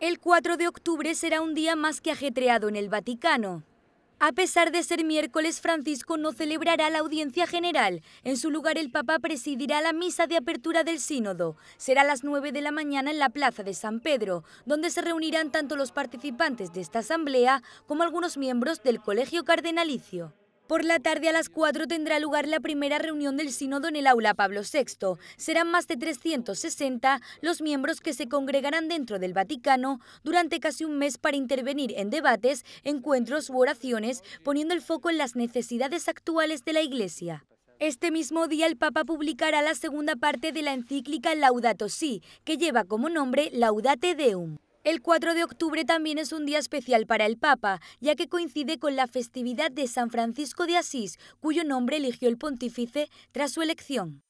El 4 de octubre será un día más que ajetreado en el Vaticano. A pesar de ser miércoles, Francisco no celebrará la audiencia general. En su lugar, el Papa presidirá la misa de apertura del sínodo. Será a las 9 de la mañana en la Plaza de San Pedro, donde se reunirán tanto los participantes de esta asamblea como algunos miembros del Colegio Cardenalicio. Por la tarde a las 4 tendrá lugar la primera reunión del sínodo en el aula Pablo VI. Serán más de 360 los miembros que se congregarán dentro del Vaticano durante casi un mes para intervenir en debates, encuentros u oraciones, poniendo el foco en las necesidades actuales de la Iglesia. Este mismo día el Papa publicará la segunda parte de la encíclica Laudato Si, que lleva como nombre Laudate Deum. El 4 de octubre también es un día especial para el Papa, ya que coincide con la festividad de San Francisco de Asís, cuyo nombre eligió el pontífice tras su elección.